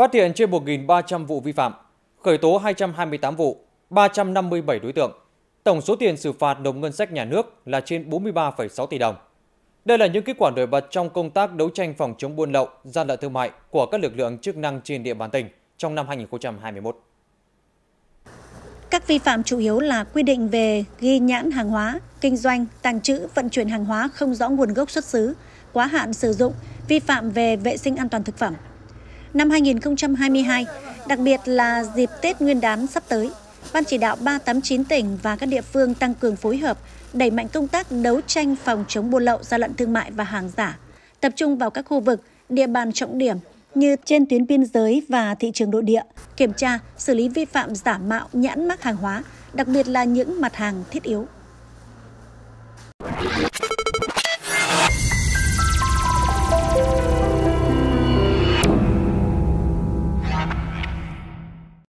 phát hiện trên 1.300 vụ vi phạm, khởi tố 228 vụ, 357 đối tượng. Tổng số tiền xử phạt nộp ngân sách nhà nước là trên 43,6 tỷ đồng. Đây là những kết quả nổi bật trong công tác đấu tranh phòng chống buôn lậu, gian lận thương mại của các lực lượng chức năng trên địa bàn tỉnh trong năm 2021. Các vi phạm chủ yếu là quy định về ghi nhãn hàng hóa, kinh doanh, tàng trữ, vận chuyển hàng hóa không rõ nguồn gốc xuất xứ, quá hạn sử dụng, vi phạm về vệ sinh an toàn thực phẩm năm 2022, đặc biệt là dịp Tết Nguyên đán sắp tới. Ban chỉ đạo 389 tỉnh và các địa phương tăng cường phối hợp, đẩy mạnh công tác đấu tranh phòng chống buôn lậu, gian lận thương mại và hàng giả, tập trung vào các khu vực, địa bàn trọng điểm như trên tuyến biên giới và thị trường nội địa, kiểm tra, xử lý vi phạm giả mạo nhãn mắc hàng hóa, đặc biệt là những mặt hàng thiết yếu.